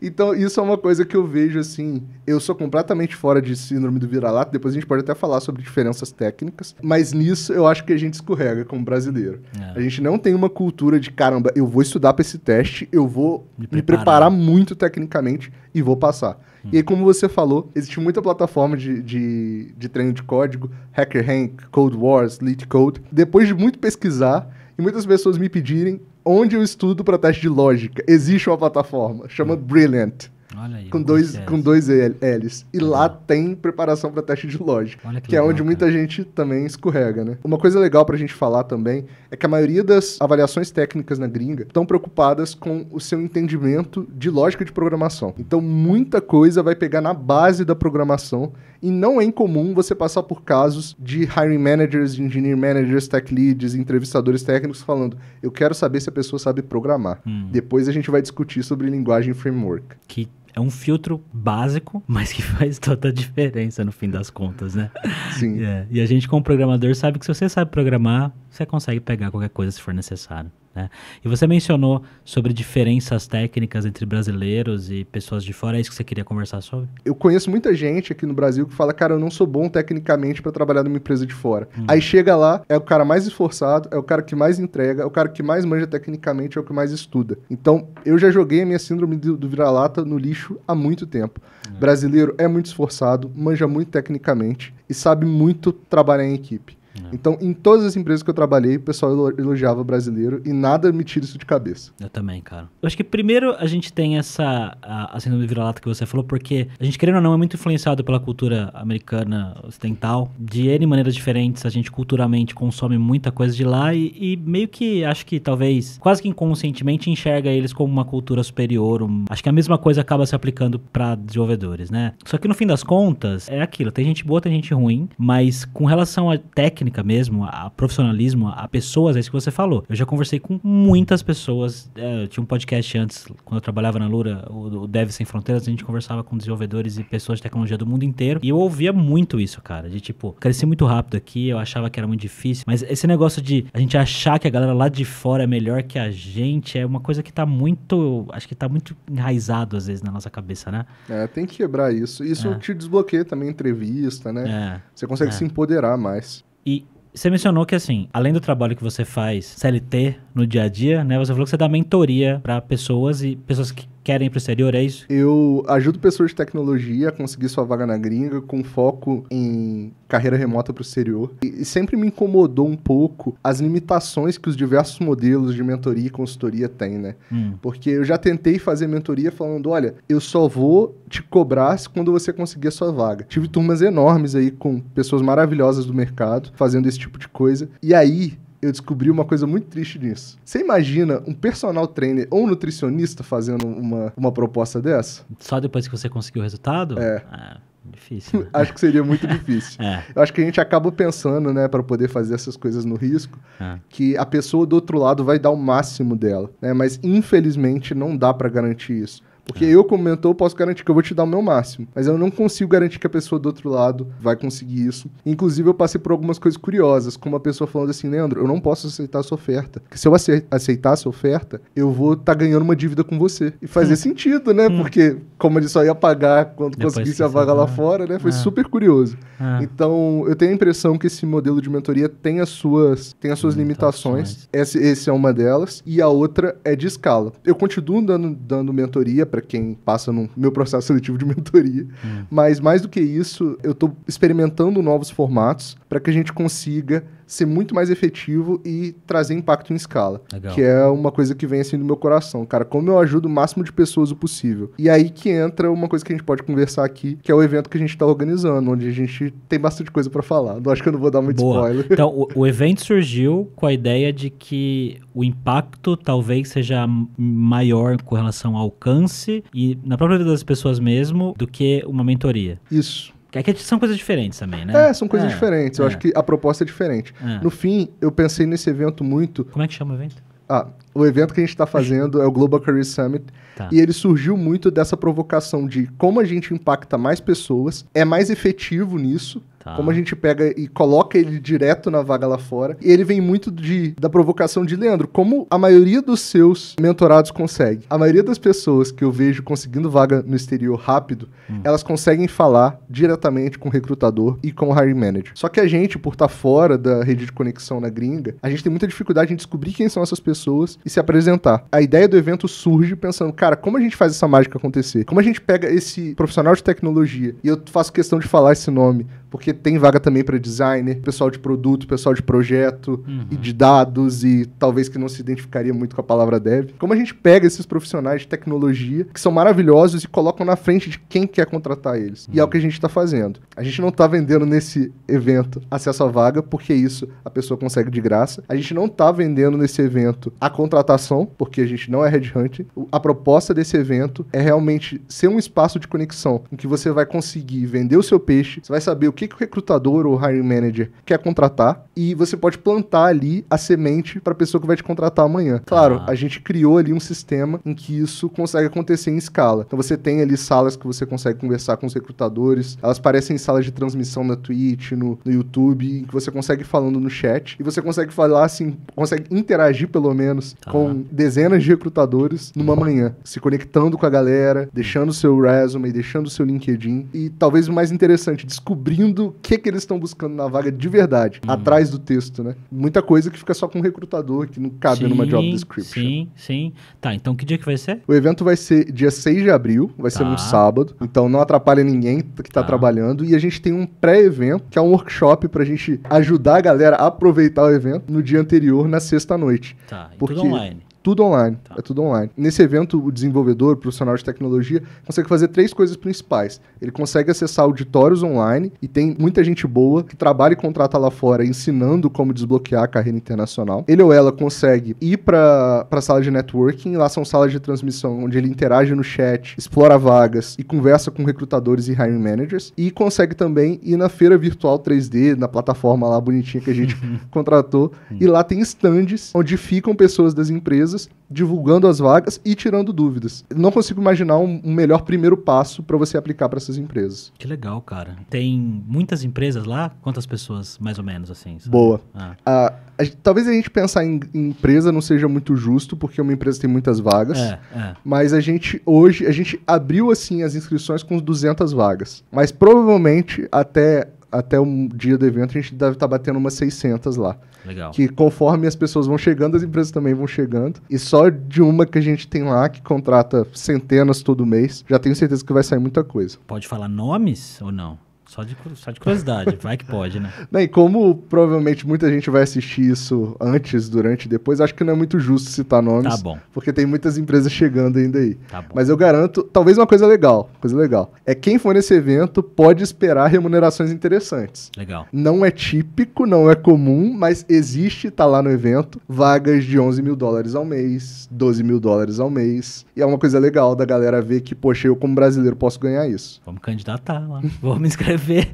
Então, isso é uma coisa que eu vejo assim. Eu sou completamente fora de síndrome do vira-lata. Depois a gente pode até falar sobre diferenças técnicas. Mas nisso eu acho que a gente escorrega como brasileiro. É. A gente não tem uma cultura de caramba, eu vou estudar para esse teste, eu vou me preparar. me preparar muito tecnicamente e vou passar. E E como você falou, existe muita plataforma de, de, de treino de código, Hacker Hank, Code Wars, Lead Code. Depois de muito pesquisar e muitas pessoas me pedirem onde eu estudo para teste de lógica, existe uma plataforma, chama hum. Brilliant. Aí, com, dois, com dois L's. E lá tem preparação para teste de lógica que, que é legal, é onde cara. muita gente também escorrega, né? Uma coisa legal para a gente falar também é que a maioria das avaliações técnicas na gringa estão preocupadas com o seu entendimento de lógica de programação. Então, muita coisa vai pegar na base da programação e não é incomum você passar por casos de hiring managers, engineer managers, tech leads, entrevistadores técnicos falando: eu quero saber se a pessoa sabe programar. Hum. Depois a gente vai discutir sobre linguagem framework. Que é um filtro básico, mas que faz toda a diferença no fim das contas, né? Sim. É. E a gente, como programador, sabe que se você sabe programar, você consegue pegar qualquer coisa se for necessário. Né? E você mencionou sobre diferenças técnicas entre brasileiros e pessoas de fora. É isso que você queria conversar sobre? Eu conheço muita gente aqui no Brasil que fala, cara, eu não sou bom tecnicamente para trabalhar numa empresa de fora. Hum. Aí chega lá, é o cara mais esforçado, é o cara que mais entrega, é o cara que mais manja tecnicamente, é o que mais estuda. Então, eu já joguei a minha síndrome do, do vira-lata no lixo há muito tempo. É. Brasileiro é muito esforçado, manja muito tecnicamente e sabe muito trabalhar em equipe. É. Então, em todas as empresas que eu trabalhei, o pessoal elogiava brasileiro e nada me tira isso de cabeça. Eu também, cara. Eu acho que primeiro a gente tem essa a, a síndrome do vira-lata que você falou, porque a gente, querendo ou não, é muito influenciado pela cultura americana ocidental. De N maneiras diferentes, a gente culturalmente consome muita coisa de lá e, e meio que acho que talvez quase que inconscientemente enxerga eles como uma cultura superior. Um, acho que a mesma coisa acaba se aplicando para desenvolvedores, né? Só que no fim das contas, é aquilo: tem gente boa, tem gente ruim, mas com relação a tech técnica mesmo, a profissionalismo, a pessoas, é isso que você falou. Eu já conversei com muitas pessoas. É, eu tinha um podcast antes, quando eu trabalhava na Lura, o, o Dev Sem Fronteiras, a gente conversava com desenvolvedores e pessoas de tecnologia do mundo inteiro. E eu ouvia muito isso, cara. De tipo, cresci muito rápido aqui, eu achava que era muito difícil. Mas esse negócio de a gente achar que a galera lá de fora é melhor que a gente é uma coisa que tá muito. Acho que tá muito enraizado às vezes na nossa cabeça, né? É, tem que quebrar isso. Isso é. te desbloqueia também entrevista, né? É. Você consegue é. se empoderar mais. E você mencionou que, assim, além do trabalho que você faz CLT no dia a dia, né? Você falou que você dá mentoria para pessoas e pessoas que querem ir para o exterior, é isso? Eu ajudo pessoas de tecnologia a conseguir sua vaga na gringa com foco em carreira remota para o exterior. E sempre me incomodou um pouco as limitações que os diversos modelos de mentoria e consultoria têm, né? Hum. Porque eu já tentei fazer mentoria falando, olha, eu só vou te cobrar quando você conseguir a sua vaga. Tive turmas enormes aí com pessoas maravilhosas do mercado fazendo esse tipo de coisa. E aí, eu descobri uma coisa muito triste nisso. Você imagina um personal trainer ou um nutricionista fazendo uma, uma proposta dessa? Só depois que você conseguiu o resultado? É. Ah. Difícil. Né? acho que seria muito difícil. é. Eu acho que a gente acaba pensando, né, para poder fazer essas coisas no risco, é. que a pessoa do outro lado vai dar o máximo dela, né? Mas infelizmente não dá para garantir isso. Porque é. eu, como mentor, posso garantir que eu vou te dar o meu máximo. Mas eu não consigo garantir que a pessoa do outro lado vai conseguir isso. Inclusive, eu passei por algumas coisas curiosas, como a pessoa falando assim, Leandro, eu não posso aceitar a sua oferta. Porque se eu aceitar a sua oferta, eu vou estar tá ganhando uma dívida com você. E fazia hum. sentido, né? Hum. Porque como ele só ia pagar quando Depois conseguisse a vaga lá fora, né? Foi é. super curioso. É. Então, eu tenho a impressão que esse modelo de mentoria tem as suas, tem as suas limitações. Essa, essa é uma delas. E a outra é de escala. Eu continuo dando, dando mentoria para quem passa no meu processo seletivo de mentoria. Hum. Mas mais do que isso, eu estou experimentando novos formatos para que a gente consiga ser muito mais efetivo e trazer impacto em escala. Legal. Que é uma coisa que vem assim do meu coração, cara. Como eu ajudo o máximo de pessoas o possível. E aí que entra uma coisa que a gente pode conversar aqui, que é o evento que a gente está organizando, onde a gente tem bastante coisa para falar. Não acho que eu não vou dar muito Boa. spoiler. Então, o, o evento surgiu com a ideia de que o impacto talvez seja maior com relação ao alcance e na própria vida das pessoas mesmo do que uma mentoria. Isso. Que é que são coisas diferentes também, né? É, são coisas é, diferentes. Eu acho é. que a proposta é diferente. É. No fim, eu pensei nesse evento muito. Como é que chama o evento? Ah, o evento que a gente está fazendo é o Global Career Summit. Tá. E ele surgiu muito dessa provocação de como a gente impacta mais pessoas, é mais efetivo nisso, Tá. Como a gente pega e coloca ele direto na vaga lá fora. E ele vem muito de, da provocação de Leandro. Como a maioria dos seus mentorados consegue? A maioria das pessoas que eu vejo conseguindo vaga no exterior rápido, hum. elas conseguem falar diretamente com o recrutador e com o hiring manager. Só que a gente, por estar tá fora da rede de conexão na gringa, a gente tem muita dificuldade em descobrir quem são essas pessoas e se apresentar. A ideia do evento surge pensando, cara, como a gente faz essa mágica acontecer? Como a gente pega esse profissional de tecnologia, e eu faço questão de falar esse nome, porque porque tem vaga também para designer, pessoal de produto, pessoal de projeto uhum. e de dados e talvez que não se identificaria muito com a palavra dev. Como a gente pega esses profissionais de tecnologia que são maravilhosos e colocam na frente de quem quer contratar eles? Uhum. E é o que a gente está fazendo. A gente não está vendendo nesse evento acesso à vaga, porque isso a pessoa consegue de graça. A gente não está vendendo nesse evento a contratação, porque a gente não é headhunt. A proposta desse evento é realmente ser um espaço de conexão em que você vai conseguir vender o seu peixe, você vai saber o que, que recrutador ou hiring manager quer contratar e você pode plantar ali a semente para a pessoa que vai te contratar amanhã. Claro, ah. a gente criou ali um sistema em que isso consegue acontecer em escala. Então você tem ali salas que você consegue conversar com os recrutadores, elas parecem salas de transmissão na Twitch, no, no YouTube, em que você consegue falando no chat e você consegue falar assim, consegue interagir pelo menos ah. com dezenas de recrutadores numa manhã, se conectando com a galera, deixando seu resume, deixando seu LinkedIn e talvez o mais interessante, descobrindo que, que eles estão buscando na vaga de verdade, hum. atrás do texto, né? Muita coisa que fica só com o recrutador, que não cabe sim, numa job description. Sim, sim. Tá, então que dia que vai ser? O evento vai ser dia 6 de abril, vai tá. ser um sábado, então não atrapalha ninguém que tá, tá. trabalhando. E a gente tem um pré-evento, que é um workshop pra gente ajudar a galera a aproveitar o evento no dia anterior, na sexta-noite. Tá, e porque... tudo online. Tudo online. Tá. É tudo online. Nesse evento, o desenvolvedor, profissional de tecnologia, consegue fazer três coisas principais. Ele consegue acessar auditórios online e tem muita gente boa que trabalha e contrata lá fora ensinando como desbloquear a carreira internacional. Ele ou ela consegue ir para a sala de networking, lá são salas de transmissão onde ele interage no chat, explora vagas e conversa com recrutadores e hiring managers. E consegue também ir na feira virtual 3D, na plataforma lá bonitinha que a gente contratou. E lá tem stands onde ficam pessoas das empresas empresas, divulgando as vagas e tirando dúvidas. Não consigo imaginar um, um melhor primeiro passo para você aplicar para essas empresas. Que legal, cara. Tem muitas empresas lá? Quantas pessoas, mais ou menos, assim? Sabe? Boa. Ah. Ah, a, talvez a gente pensar em, em, empresa não seja muito justo, porque uma empresa tem muitas vagas. É, é. Mas a gente, hoje, a gente abriu, assim, as inscrições com 200 vagas. Mas provavelmente, até até o dia do evento, a gente deve estar tá batendo umas 600 lá. Legal. Que conforme as pessoas vão chegando, as empresas também vão chegando. E só de uma que a gente tem lá, que contrata centenas todo mês, já tenho certeza que vai sair muita coisa. Pode falar nomes ou não? Só de, só de curiosidade, vai que pode, né? Bem, como provavelmente muita gente vai assistir isso antes, durante e depois, acho que não é muito justo citar nomes. Tá bom. Porque tem muitas empresas chegando ainda aí. Tá bom. Mas eu garanto, talvez uma coisa legal, coisa legal, é quem for nesse evento pode esperar remunerações interessantes. Legal. Não é típico, não é comum, mas existe, tá lá no evento, vagas de 11 mil dólares ao mês, 12 mil dólares ao mês. E é uma coisa legal da galera ver que, poxa, eu como brasileiro posso ganhar isso. Vamos candidatar lá, vamos me inscrever ver.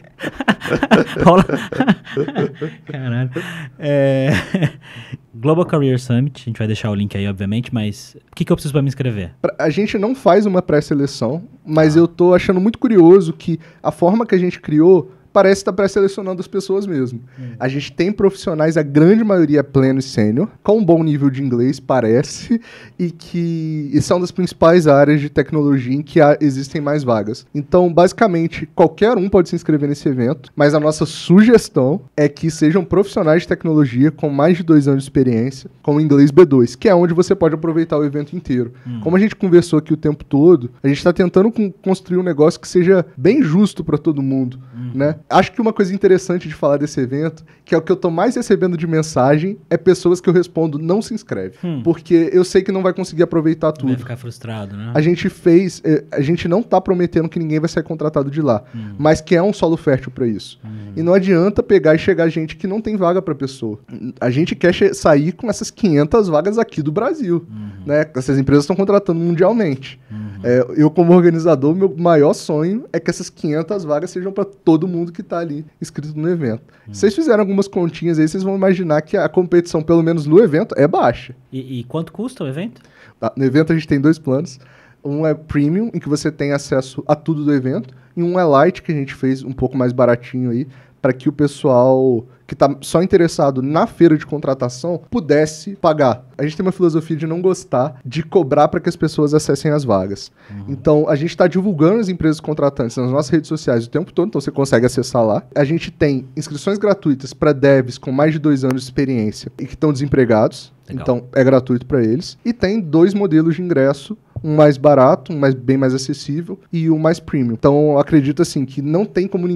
Rola. Caralho. É... Global Career Summit, a gente vai deixar o link aí, obviamente, mas o que, que eu preciso para me inscrever? A gente não faz uma pré-seleção, mas ah. eu tô achando muito curioso que a forma que a gente criou parece estar tá pré-selecionando as pessoas mesmo. Hum. A gente tem profissionais, a grande maioria é pleno e sênior, com um bom nível de inglês, parece, e que e são das principais áreas de tecnologia em que há, existem mais vagas. Então, basicamente, qualquer um pode se inscrever nesse evento, mas a nossa sugestão é que sejam profissionais de tecnologia com mais de dois anos de experiência, com inglês B2, que é onde você pode aproveitar o evento inteiro. Hum. Como a gente conversou aqui o tempo todo, a gente está tentando construir um negócio que seja bem justo para todo mundo, hum. né? Acho que uma coisa interessante de falar desse evento, que é o que eu tô mais recebendo de mensagem, é pessoas que eu respondo não se inscreve. Hum. Porque eu sei que não vai conseguir aproveitar tudo. Vai ficar frustrado, né? A gente fez. Eh, a gente não tá prometendo que ninguém vai ser contratado de lá. Hum. Mas que é um solo fértil para isso. Hum. E não adianta pegar e chegar gente que não tem vaga para pessoa. A gente quer sair com essas 500 vagas aqui do Brasil. Uhum. Né? Essas empresas estão contratando mundialmente. Uhum. É, eu, como organizador, meu maior sonho é que essas 500 vagas sejam para todo mundo que está ali escrito no evento. Hum. Se vocês fizeram algumas continhas aí, vocês vão imaginar que a competição, pelo menos no evento, é baixa. E, e quanto custa o evento? Ah, no evento a gente tem dois planos. Um é premium, em que você tem acesso a tudo do evento, e um é light, que a gente fez um pouco mais baratinho aí, para que o pessoal que está só interessado na feira de contratação pudesse pagar. A gente tem uma filosofia de não gostar de cobrar para que as pessoas acessem as vagas. Uhum. Então, a gente está divulgando as empresas contratantes nas nossas redes sociais o tempo todo, então você consegue acessar lá. A gente tem inscrições gratuitas para devs com mais de dois anos de experiência e que estão desempregados. Legal. Então, é gratuito para eles. E tem dois modelos de ingresso um mais barato, um mais, bem mais acessível e o um mais premium. Então, acredito assim que não tem como,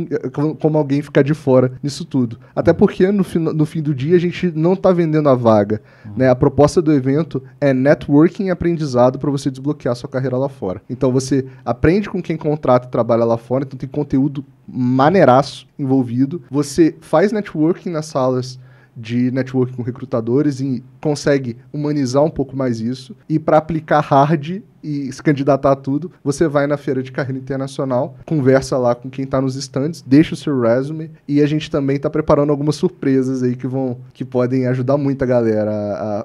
como alguém ficar de fora nisso tudo. Até porque no, no fim do dia a gente não está vendendo a vaga. Uhum. Né? A proposta do evento é networking e aprendizado para você desbloquear a sua carreira lá fora. Então, você aprende com quem contrata e trabalha lá fora, então tem conteúdo maneiraço envolvido. Você faz networking nas salas de networking com recrutadores e consegue humanizar um pouco mais isso. E para aplicar hard, e se candidatar a tudo, você vai na feira de carreira internacional, conversa lá com quem está nos estandes, deixa o seu resume e a gente também está preparando algumas surpresas aí que vão que podem ajudar muito a galera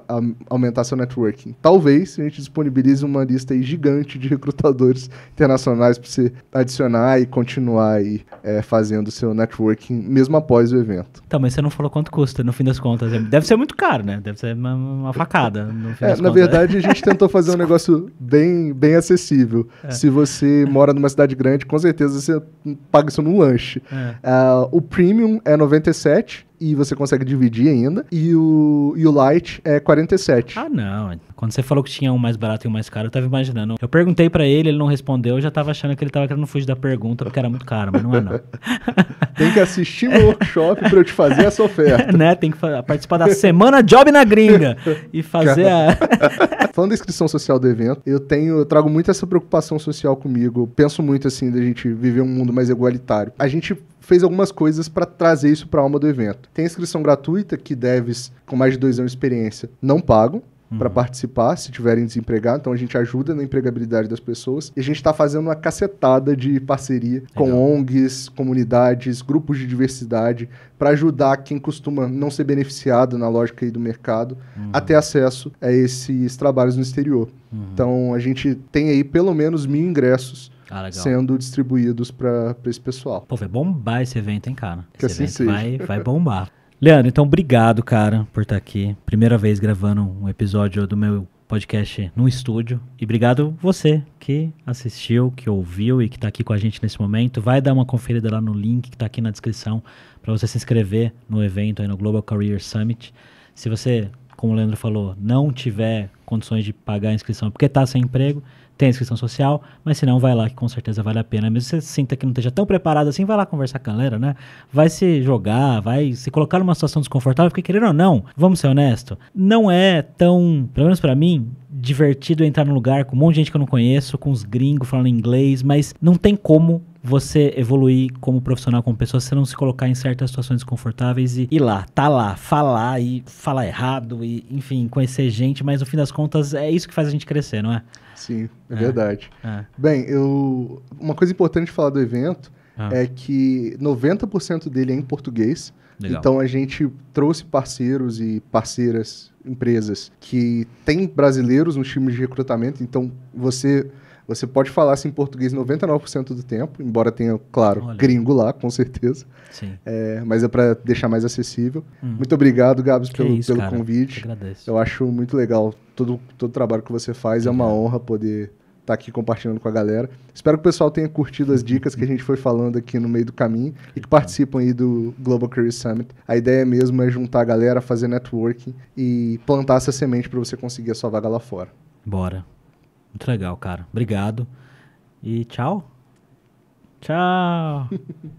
a, a, aumentar seu networking. Talvez a gente disponibilize uma lista gigante de recrutadores internacionais para você adicionar e continuar aí, é, fazendo seu networking mesmo após o evento. Tá, mas você não falou quanto custa no fim das contas. É, deve ser muito caro, né? Deve ser uma, uma facada. No fim é, das na contas. verdade, a gente tentou fazer um negócio bem bem, bem acessível. É. Se você mora numa cidade grande, com certeza você paga isso num lanche. É. Uh, o premium é 97 e você consegue dividir ainda. E o, e o light é 47. Ah, não. Quando você falou que tinha um mais barato e um mais caro, eu tava imaginando. Eu perguntei para ele, ele não respondeu, eu já tava achando que ele tava querendo fugir da pergunta porque era muito caro, mas não é não. Tem que assistir o workshop pra eu te fazer essa oferta. né? Tem que participar da semana Job na Gringa e fazer a. Falando da inscrição social do evento, eu tenho, eu trago muito essa preocupação social comigo. Eu penso muito assim da gente viver um mundo mais igualitário. A gente fez algumas coisas para trazer isso para a alma do evento. Tem inscrição gratuita que devs com mais de dois anos de experiência não pagam. Uhum. para participar, se tiverem desempregado. Então a gente ajuda na empregabilidade das pessoas. E a gente está fazendo uma cacetada de parceria Legal. com ONGs, comunidades, grupos de diversidade, para ajudar quem costuma não ser beneficiado na lógica aí do mercado uhum. a ter acesso a esses trabalhos no exterior. Uhum. Então a gente tem aí pelo menos mil ingressos ah, sendo distribuídos para esse pessoal. Pô, vai bombar esse evento, hein, cara? Que assim evento seja. Vai, vai bombar. Leandro, então obrigado, cara, por estar aqui. Primeira vez gravando um episódio do meu podcast no estúdio. E obrigado você que assistiu, que ouviu e que está aqui com a gente nesse momento. Vai dar uma conferida lá no link que está aqui na descrição para você se inscrever no evento aí no Global Career Summit. Se você, como o Leandro falou, não tiver condições de pagar a inscrição porque está sem emprego, tem inscrição social, mas se não, vai lá que com certeza vale a pena. Mesmo se você sinta que não esteja tão preparado assim, vai lá conversar com a galera, né? Vai se jogar, vai se colocar numa situação desconfortável, porque querendo ou não, vamos ser honesto, não é tão, pelo menos para mim, divertido entrar num lugar com um monte de gente que eu não conheço, com os gringos falando inglês, mas não tem como você evoluir como profissional, como pessoa, você não se colocar em certas situações desconfortáveis e ir lá, tá lá, falar e falar errado e, enfim, conhecer gente, mas no fim das contas é isso que faz a gente crescer, não é? Sim, é, é. verdade. É. Bem, eu uma coisa importante de falar do evento ah. é que 90% dele é em português. Legal. Então a gente trouxe parceiros e parceiras, empresas que têm brasileiros nos times de recrutamento. Então você você pode falar assim, em português 99% do tempo, embora tenha, claro, Olha. gringo lá, com certeza. Sim. É, mas é para deixar mais acessível. Hum. Muito obrigado, Gabs, pelo, isso, pelo convite. Eu, agradeço. Eu acho muito legal todo, todo o trabalho que você faz. É uma honra poder estar tá aqui compartilhando com a galera. Espero que o pessoal tenha curtido as dicas que a gente foi falando aqui no meio do caminho e que participam aí do Global Career Summit. A ideia mesmo é juntar a galera, fazer networking e plantar essa semente para você conseguir a sua vaga lá fora. Bora. Muito legal, cara. Obrigado. E tchau. Tchau.